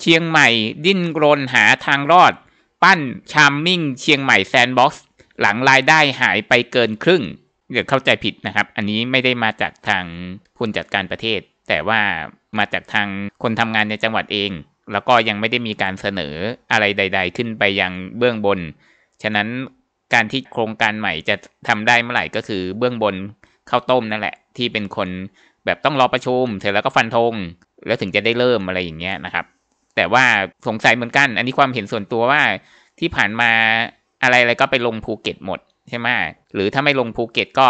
เชียงใหม่ดิ้นรนหาทางรอด ปั้นชามมิ่งเชียงใหม่แซนด์บ็อกซ์หลังรายได้หายไปเกินครึ่งเดี๋ยวเข้าใจผิดนะครับ อันนี้ไม่ได้มาจากทางคุณจัดการประเทศ แต่ว่ามาจากทางคนทำงานในจังหวัดเอง แล้วก็ยังไม่ได้มีการเสนออะไรใด ๆ ขึ้นไปยังเบื้องบน ฉะนั้นการที่โครงการใหม่จะทำได้เมื่อไหร่ก็คือเบื้องบนเข้าต้มนั่นแหละ ที่เป็นคนแบบต้องรอประชุม เสร็จแล้วก็ฟันธง แล้วถึงจะได้เริ่มอะไรอย่างเงี้ยนะครับแต่ว่าสงสัยเหมือนกัน อันนี้ความเห็นส่วนตัวว่า ที่ผ่านมาอะไรอะไรก็ไปลงภูเก็ตหมด ใช่ไหมหรือถ้าไม่ลงภูเก็ต ก็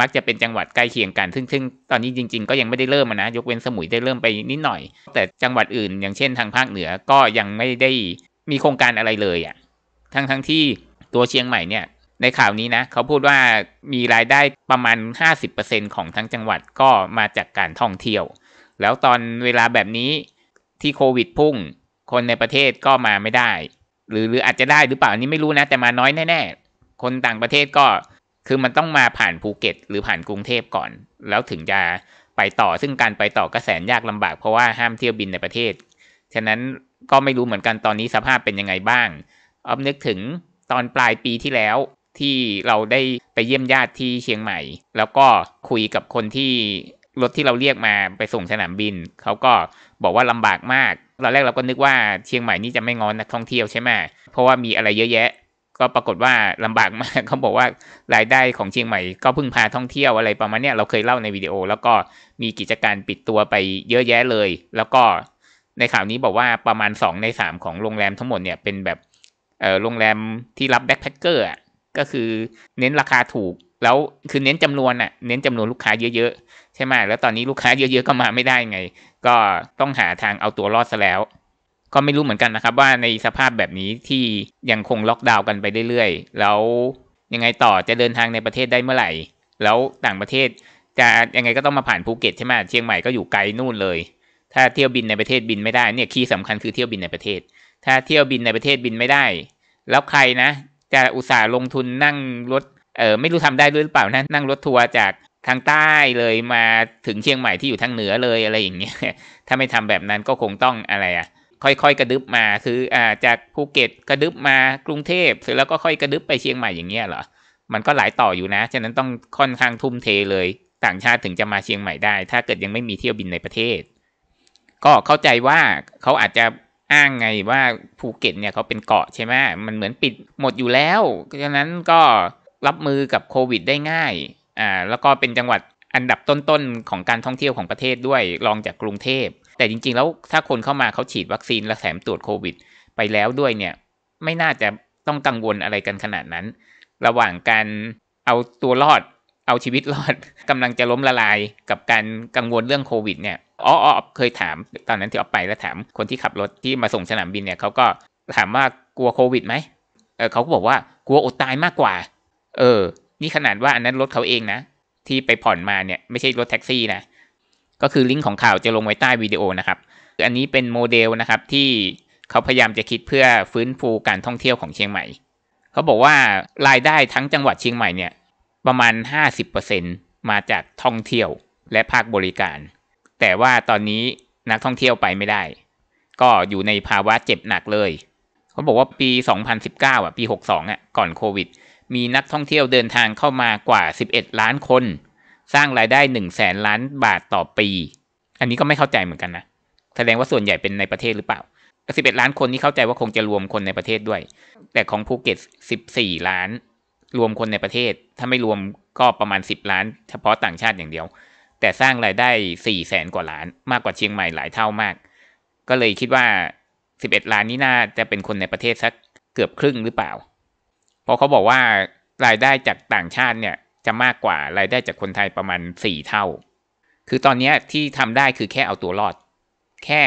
มักจะเป็นจังหวัดใกล้เคียงกัน ซึ่งซึ่งตอนนี้จริงๆ ก็ยังไม่ได้เริ่มนะ ยกเว้นสมุยได้เริ่มไปนิดหน่อย แต่จังหวัดอื่นอย่างเช่นทางภาคเหนือก็ยังไม่ได้มีโครงการอะไรเลยอะ่ะ ทั้งทั้งที่ตัวเชียงใหม่เนี่ย ในข่าวนี้นะเขาพูดว่ามีรายได้ประมาณ50%ของทั้งจังหวัดก็มาจากการท่องเที่ยว แล้วตอนเวลาแบบนี้ที่โควิดพุ่ง คนในประเทศก็มาไม่ได้ หรือ หรืออาจจะได้หรือเปล่า อันนี้ไม่รู้นะ แต่มาน้อยแน่ๆคนต่างประเทศก็คือมันต้องมาผ่านภูเก็ตหรือผ่านกรุงเทพก่อน แล้วถึงจะไปต่อ ซึ่งการไปต่อก็แสนยากลำบากเพราะว่า ห้ามเที่ยวบินในประเทศ ฉะนั้นก็ไม่รู้เหมือนกันตอนนี้สภาพเป็นยังไงบ้างอ๊อนึกถึงตอนปลายปีที่แล้วที่เราได้ไปเยี่ยมญาติที่เชียงใหม่ แล้วก็คุยกับคนที่รถที่เราเรียกมาไปส่งสนามบินเขาก็บอกว่าลำบากมากตอนแรกเราก็นึกว่าเชียงใหม่นี่จะไม่งอนนักท่องเที่ยวใช่ไหมเพราะว่ามีอะไรเยอะแยะ ก็ปรากฏว่าลำบากมากเขาบอกว่ารายได้ของเชียงใหม่ก็พึ่งพาท่องเที่ยวอะไรประมาณนี้เราเคยเล่าในวิดีโอ แล้วก็มีกิจการปิดตัวไปเยอะแยะเลย แล้วก็ในข่าวนี้บอกว่าประมาณ 2 ใน3ของโรงแรมทั้งหมดเนี่ย เป็นแบบเออโรงแรมที่รับแบ็คแพคเกอร์ก็คือเน้นราคาถูกแล้วคือเน้นจำนวนอะเน้นจำนวนลูกค้าเยอะๆใช่ไหมแล้วตอนนี้ลูกค้าเยอะ ๆ ก็มาไม่ได้ไง ก็ต้องหาทางเอาตัวรอดซะแล้ว ก็ไม่รู้เหมือนกันนะครับว่าในสภาพแบบนี้ที่ยังคงล็อกดาวน์กันไปเรื่อยๆแล้วยังไงต่อจะเดินทางในประเทศได้เมื่อไหร่ แล้วต่างประเทศ จะยังไงก็ต้องมาผ่านภูเก็ตใช่ไหมเชียงใหม่ก็อยู่ไกลนู่นเลย ถ้าเที่ยวบินในประเทศบินไม่ได้เนี่ยคีย์สำคัญคือเที่ยวบินในประเทศ ถ้าเที่ยวบินในประเทศบินไม่ได้ แล้วใครนะ จะอุตส่าห์ลงทุนนั่งรถเออไม่รู้ทำได้ด้วยหรือเปล่านะ นั่งรถทัวร์จากทางใต้เลยมาถึงเชียงใหม่ที่อยู่ทางเหนือเลยอะไรอย่างเงี้ยถ้าไม่ทำแบบนั้นก็คงต้องอะไรอะ่ะ ค่อยๆกระดึบมาคืออ่าจากภูเก็ตกระดึบมากรุงเทพเสร็จแล้วก็ค่อยกระดึบไปเชียงใหม่อย่างเงี้ยเหรอมันก็หลายต่ออยู่นะฉะนั้นต้องค่อนข้างทุ่มเทเลย ต่างชาติถึงจะมาเชียงใหม่ได้ ถ้าเกิดยังไม่มีเที่ยวบินในประเทศ ก็เข้าใจว่าเขาอาจจะอ้างไงว่าภูเก็ตเนี่ยเขาเป็นเกาะใช่ไหมมันเหมือนปิดหมดอยู่แล้วฉะนั้นก็รับมือกับโควิดได้ง่าย อ่า แล้วก็เป็นจังหวัดอันดับต้นๆของการท่องเที่ยวของประเทศด้วย รองจากกรุงเทพ แต่จริงๆแล้วถ้าคนเข้ามาเขาฉีดวัคซีนและแถมตรวจโควิด ไปแล้วด้วยเนี่ย ไม่น่าจะต้องกังวลอะไรกันขนาดนั้น ระหว่างการเอาตัวรอด เอาชีวิตรอดกำลังจะล้มละลายกับการกังวลเรื่องโควิด เนี่ยอ๋ออเคยถามตอนนั้นที่ออกไปแล้วถามคนที่ขับรถที่มาส่งสนามบินเนี่ยเขาก็ถามว่ากลัวโควิดไหมเเขาก็บอกว่ากลัวอดตายมากกว่าเออ นี่ขนาดว่าอันนั้นรถเขาเองนะ ที่ไปผ่อนมาเนี่ยไม่ใช่รถแท็กซี่นะก็คือลิงก์ของข่าวจะลงไว้ใต้วิดีโอนะครับอันนี้เป็นโมเดลนะครับที่เขาพยายามจะคิดเพื่อฟื้นฟูการท่องเที่ยวของเชียงใหม่ เขาบอกว่ารายได้ทั้งจังหวัดเชียงใหม่เนี่ยประมาณ 50%มาจากท่องเที่ยวและภาคบริการ แต่ว่าตอนนี้นักท่องเที่ยวไปไม่ได้ ก็อยู่ในภาวะเจ็บหนักเลย เขาบอกว่าปี 2019อ่ะปี 62อ่ะก่อนโควิดมีนักท่องเที่ยวเดินทางเข้ามากว่า 11 ล้านคน สร้างรายได้1แสนล้านบาทต่อปี อันนี้ก็ไม่เข้าใจเหมือนกันนะ แสดงว่าส่วนใหญ่เป็นในประเทศหรือเปล่า 11 ล้านคนนี่เข้าใจว่าคงจะรวมคนในประเทศด้วย แต่ของภูเก็ต 14 ล้าน รวมคนในประเทศ ถ้าไม่รวมก็ประมาณ 10 ล้าน เฉพาะต่างชาติอย่างเดียว แต่สร้างรายได้4แสนกว่าล้าน มากกว่าเชียงใหม่หลายเท่ามาก ก็เลยคิดว่า 11 ล้านนี่น่าจะเป็นคนในประเทศสักเกือบครึ่งหรือเปล่าราะเขาบอกว่ารายได้จากต่างชาติเนี่ยจะมากกว่ารายได้จากคนไทยประมาณสี่เท่า คือตอนนี้ที่ทำได้คือแค่เอาตัวรอด แค่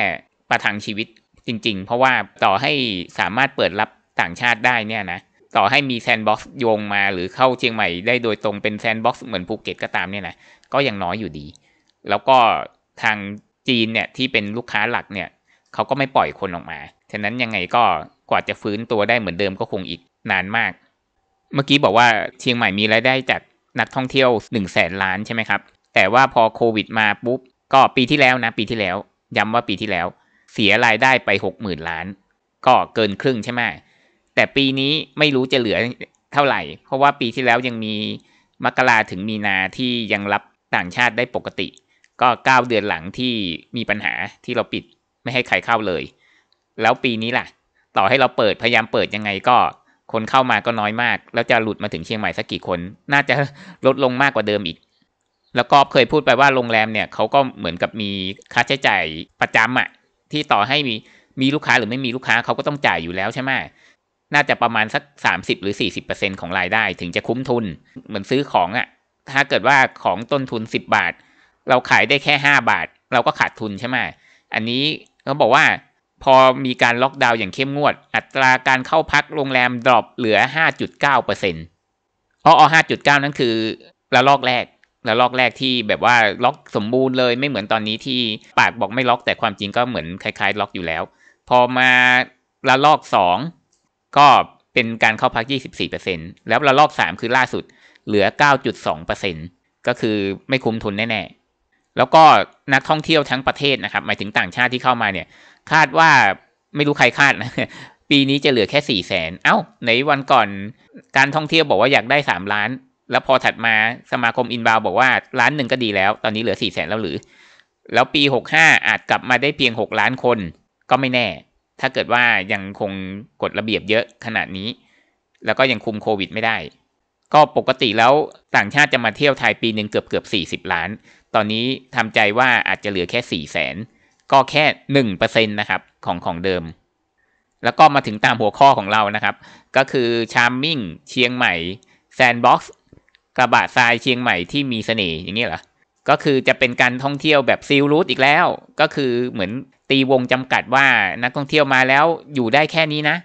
ประทังชีวิตจริง ๆ เพราะว่าต่อให้สามารถเปิดรับต่างชาติได้เนี่ยนะต่อให้มีแซนด์บ็อกซ์โยงมาหรือเข้าเชียงใหม่ได้โดยตรงเป็นแซนด์บ็อกซ์เหมือนภูเก็ตก็ตามเนี่ยนะก็ยังน้อยอยู่ดี แล้วก็ทางจีนเนี่ยที่เป็นลูกค้าหลักเนี่ยเขาก็ไม่ปล่อยคนออกมาฉะนั้นยังไงก็กว่าจะฟื้นตัวได้เหมือนเดิมก็คงอีกนานมากเมื่อกี้บอกว่าเชียงใหม่มีรายได้จากนักท่องเที่ยว1นึ่งแสนล้านใช่ไหมครับแต่ว่าพอโควิดมาปุ๊บก็ปีที่แล้วนะ ปีที่แล้ว ย้ำว่าปีที่แล้วเสียรายได้ไปหกหมื่นล้าน ก็เกินครึ่งใช่ไหมแต่ปีนี้ไม่รู้จะเหลือเท่าไหร่ เพราะว่าปีที่แล้วยังมีมกราถึงมีนาที่ยังรับต่างชาติได้ปกติ ก็ 9 เดือนหลังที่มีปัญหาที่เราปิดไม่ให้ใครเข้าเลย แล้วปีนี้ล่ะ ต่อให้เราเปิดพยายามเปิดยังไงก็คนเข้ามาก็น้อยมาก แล้วจะหลุดมาถึงเชียงใหม่สักกี่คน น่าจะลดลงมากกว่าเดิมอีก แล้วก็เคยพูดไปว่าโรงแรมเนี่ยเขาก็เหมือนกับมีค่าใช้จ่ายประจำอะที่ต่อให้มีมีลูกค้าหรือไม่มีลูกค้าเขาก็ต้องจ่ายอยู่แล้วใช่ไหมน่าจะประมาณสัก 30 หรือ40%ของรายได้ ถึงจะคุ้มทุน เหมือนซื้อของอะะถ้าเกิดว่าของต้นทุน10บาทเราขายได้แค่5บาท เราก็ขาดทุนใช่ไหมอันนี้เขาบอกว่าพอมีการล็อกดาวน์อย่างเข้มงวดอัตราการเข้าพักโรงแรมดรอปเหลือ 5.9%อ๋อ5.9 นั่นคือระลอกแรกระลอกแรกที่แบบว่าล็อกสมบูรณ์เลยไม่เหมือนตอนนี้ที่ปากบอกไม่ล็อก แต่ความจริงก็เหมือนคล้าย ๆ ล็อกอยู่แล้ว พอมาระลอก2ก็เป็นการเข้าพัก 24%แล้วระลอก3คือล่าสุดเหลือ 9.2%ก็คือไม่คุ้มทุนแน่ๆแล้วก็นักท่องเที่ยวทั้งประเทศนะครับ หมายถึงต่างชาติที่เข้ามาเนี่ย คาดว่าไม่รู้ใครคาดนะปีนี้จะเหลือแค่สี่แสนเอา้าในวันก่อนการท่องเที่ยวบอกว่าอยากได้สามล้าน แล้วพอถัดมาสมาคมอินบาวบอกว่าล้านหนึ่งก็ดีแล้ว ตอนนี้เหลือสี่แสนแล้วหรือ แล้วปีหกห้าอาจกลับมาได้เพียงหกล้านคน ก็ไม่แน่ ถ้าเกิดว่ายังคงกฎระเบียบเยอะขนาดนี้ แล้วก็ยังคุมโควิดไม่ได้ ก็ปกติแล้วต่างชาติจะมาเที่ยวไทยปีหนึ่งเกือบเกือบสี่สิบล้านตอนนี้ทำใจว่าอาจจะเหลือแค่สี่แสนก็แค่หนึ่งเปอร์เซ็นตนะครับ ของของเดิม แล้วก็มาถึงตามหัวข้อของเรานะครับ ก็คือชาร์มมิ่งเชียงใหม่แซนด์บ็อกซ์กระบะทรายเชียงใหม่ที่มีเสน่ห์อย่างนี้เหรอก็คือจะเป็นการท่องเที่ยวแบบซีลรูทอีกแล้ว ก็คือเหมือนตีวงจำกัดว่านักท่องเที่ยวมาแล้วอยู่ได้แค่นี้นะ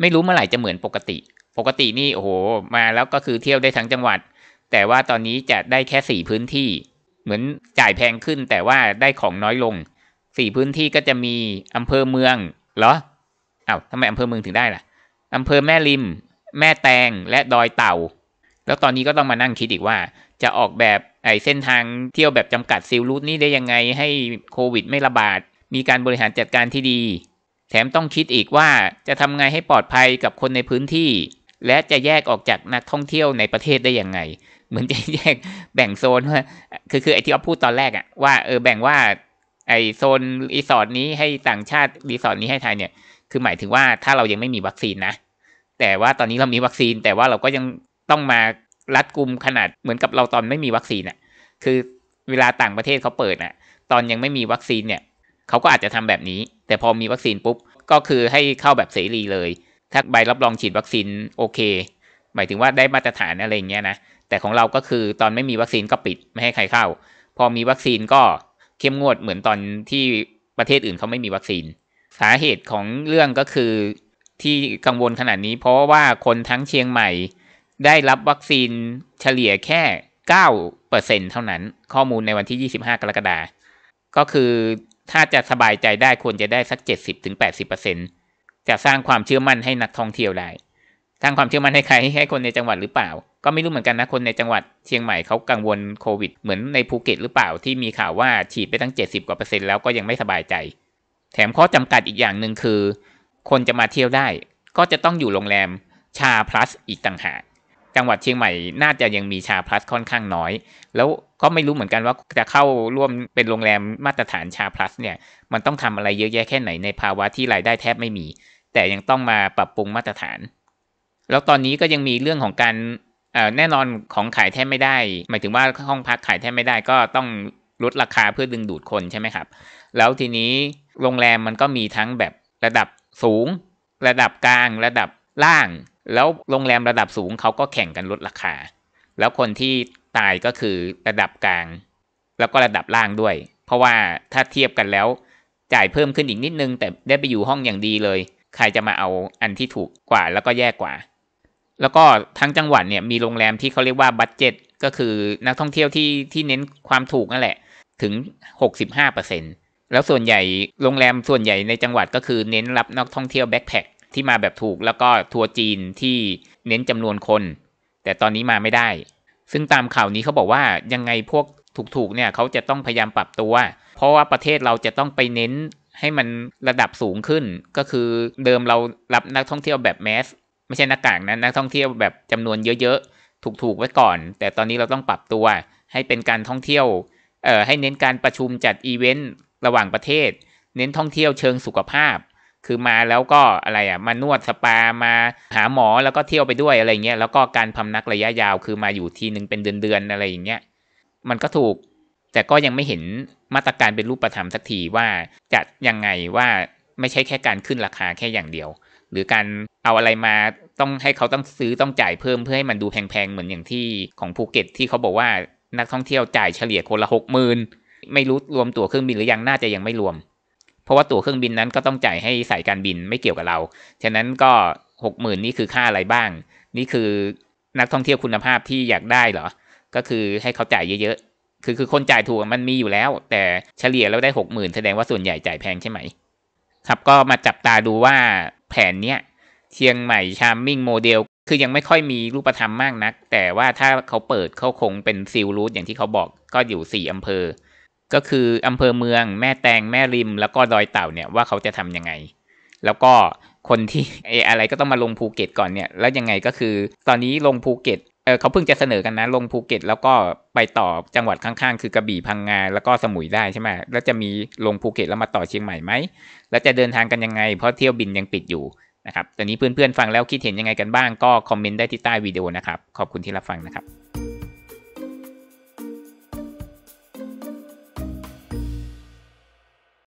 ไม่รู้เมื่อไหร่จะเหมือนปกติ ปกตินี่โอ้โห มาแล้วก็คือเที่ยวได้ทั้งจังหวัด แต่ว่าตอนนี้จะได้แค่สี่พื้นที่เหมือนจ่ายแพงขึ้นแต่ว่าได้ของน้อยลงสี่พื้นที่ก็จะมีอำเภอเมือง เหรออา้าวทำไมอำเภอเมืองถึงได้ล่ะ อำเภอแม่ริม แม่แตง และดอยเต่า แล้วตอนนี้ก็ต้องมานั่งคิดอีกว่า จะออกแบบไอ้เส้นทางเที่ยวแบบจำกัดซิลรูทนี้ได้ยังไงให้โควิดไม่ระบาดมีการบริหารจัดการที่ดี แถมต้องคิดอีกว่าจะทำไงให้ปลอดภัยกับคนในพื้นที่ และจะแยกออกจากนักท่องเที่ยวในประเทศได้ยังไงเหมือนจะแยกแบ่งโซนว่าคือคือไอที่เขาพูดตอนแรกอะว่าเออแบ่งว่าไอโซนรีสอร์ทนี้ให้ต่างชาติรีสอร์ทนี้ให้ไทยเนี่ย คือหมายถึงว่าถ้าเรายังไม่มีวัคซีนนะ แต่ว่าตอนนี้เรามีวัคซีน แต่ว่าเราก็ยังต้องมารัดกลุ่มขนาดเหมือนกับเราตอนไม่มีวัคซีนอะคือเวลาต่างประเทศเขาเปิดอะตอนยังไม่มีวัคซีนเนี่ยเขาก็อาจจะทำแบบนี้ แต่พอมีวัคซีนปุ๊บก็คือให้เข้าแบบเสรีเลย ถ้าใบรับรองฉีดวัคซีนโอเค หมายถึงว่าได้มาตรฐานอะไรเงี้ยนะแต่ของเราก็คือตอนไม่มีวัคซีนก็ปิดไม่ให้ใครเข้า พอมีวัคซีนก็เข้มงวดเหมือนตอนที่ประเทศอื่นเขาไม่มีวัคซีน สาเหตุของเรื่องก็คือที่กังวลขนาดนี้ เพราะว่าคนทั้งเชียงใหม่ ได้รับวัคซีนเฉลี่ยแค่9%เท่านั้น ข้อมูลในวันที่ 25 กรกฎาคมก็คือถ้าจะสบายใจได้ควรจะได้สัก70-80%จะสร้างความเชื่อมั่นให้นักท่องเที่ยวได้สร้างความเชื่อมั่นให้ใครให้คนในจังหวัดหรือเปล่าก็ไม่รู้เหมือนกันนะคนในจังหวัดเชียงใหม่เขากังวลโควิดเหมือนในภูเก็ตหรือเปล่า ที่มีข่าวว่าฉีดไปตั้ง 70กว่าเปอร์เซ็นต์แล้วก็ยังไม่สบายใจ แถมข้อจำกัดอีกอย่างหนึ่งคือ คนจะมาเที่ยวได้ ก็จะต้องอยู่โรงแรมชาพลัสอีกต่างหากจังหวัดเชียงใหม่น่าจะยังมีชาพลัสค่อนข้างน้อยแล้วก็ไม่รู้เหมือนกันว่าจะเข้าร่วมเป็นโรงแรมมาตรฐานชาพลัสเนี่ยมันต้องทำอะไรเยอะแยะแค่ไหนในภาวะที่รายได้แทบไม่มี แต่ยังต้องมาปรับปรุงมาตรฐานแล้วตอนนี้ก็ยังมีเรื่องของการแน่นอนของขายแทบไม่ได้ หมายถึงว่าห้องพักขายแทบไม่ได้ก็ต้องลดราคาเพื่อดึงดูดคนใช่ไหมครับ แล้วทีนี้โรงแรมมันก็มีทั้งแบบระดับสูง ระดับกลาง ระดับล่าง แล้วโรงแรมระดับสูงเขาก็แข่งกันลดราคา แล้วคนที่ตายก็คือระดับกลาง แล้วก็ระดับล่างด้วย เพราะว่าถ้าเทียบกันแล้วจ่ายเพิ่มขึ้นอีกนิดนึง แต่ได้ไปอยู่ห้องอย่างดีเลย ใครจะมาเอาอันที่ถูกกว่า แล้วก็แย่กว่าแล้วก็ทั้งจังหวัดเนี่ยมีโรงแรมที่เขาเรียกว่าบัตเจ็ตก็คือนักท่องเที่ยวที่ที่เน้นความถูกนั่นแหละถึง 65%แล้วส่วนใหญ่โรงแรมส่วนใหญ่ในจังหวัดก็คือเน้นรับนักท่องเที่ยวแบ็คแพคที่มาแบบถูก แล้วก็ทัวร์จีนที่เน้นจำนวนคน แต่ตอนนี้มาไม่ได้ ซึ่งตามข่าวนี้เขาบอกว่ายังไงพวกถูกๆเนี่ยเขาจะต้องพยายามปรับตัว เพราะว่าประเทศเราจะต้องไปเน้นให้มันระดับสูงขึ้น ก็คือเดิมเรารับนักท่องเที่ยวแบบแมสไม่ใช่หน้ากากนะนักท่องเที่ยวแบบจำนวนเยอะๆถูกๆไว้ก่อน แต่ตอนนี้เราต้องปรับตัวให้เป็นการท่องเที่ยวเอ่อให้เน้นการประชุมจัดอีเวนต์ระหว่างประเทศ เน้นท่องเที่ยวเชิงสุขภาพ คือมาแล้วก็อะไรอ่ะมานวดสปามาหาหมอแล้วก็เที่ยวไปด้วยอะไรเงี้ยแล้วก็การพำนักระยะยาว คือมาอยู่ทีหนึ่งเป็นเดือนๆอะไรอย่างเงี้ยมันก็ถูกแต่ก็ยังไม่เห็นมาตรการเป็นรูปธรรมสักทีว่าจะยังไงว่าไม่ใช่แค่การขึ้นราคาแค่อย่างเดียวหรือการเอาอะไรมาต้องให้เขาต้องซื้อต้องจ่ายเพิ่มเพื่อให้มันดูแพงๆเหมือนอย่างที่ของภูเก็ต ที่เขาบอกว่านักท่องเที่ยวจ่ายเฉลี่ยคนละหกหมื่นไม่รู้รวมตั๋วเครื่องบินหรือยังน่าจะยังไม่รวม เพราะว่าตั๋วเครื่องบินนั้นก็ต้องจ่ายให้สายการบินไม่เกี่ยวกับเราฉะนั้นก็หกหมื่นนี่คือค่าอะไรบ้าง นี่คือนักท่องเที่ยวคุณภาพที่อยากได้เหรอก็คือให้เขาจ่ายเยอะ ๆ คือคือคนจ่ายถูกมันมีอยู่แล้ว แต่เฉลี่ยแล้วได้หกหมื่นแสดงว่าส่วนใหญ่จ่ายแพงใช่ไหมครับก็มาจับตาดูว่าแผนเนี้ยเชียงใหม่ชาร์มมิ่งโมเดลคือยังไม่ค่อยมีรูปธรรมมากนัก แต่ว่าถ้าเขาเปิดเขาคงเป็นซิลรูทอย่างที่เขาบอกก็อยู่สี่อำเภอก็คืออำเภอเมือง แม่แตงแม่ริม แล้วก็ดอยเต่าเนี่ยว่าเขาจะทำยังไง แล้วก็คนที่ออะไรก็ต้องมาลงภูเก็ตก่อนเนี่ยแล้วยังไงก็คือตอนนี้ลงภูเก็ตเออเขาเพิ่งจะเสนอกันนะลงภูเก็ตแล้วก็ไปต่อจังหวัดข้างๆ คือกระบี่พังงาแล้วก็สมุยได้ใช่ไหมแล้วจะมีลงภูเก็ตแล้วมาต่อเชียงใหม่ไหมแล้วจะเดินทางกันยังไง เพราะเที่ยวบินยังปิดอยู่นะครับตอนนี้เพื่อนๆฟังแล้วคิดเห็นยังไงกันบ้างก็คอมเมนต์ได้ที่ใต้วิดีโอนะครับ ขอบคุณที่รับฟังนะครับ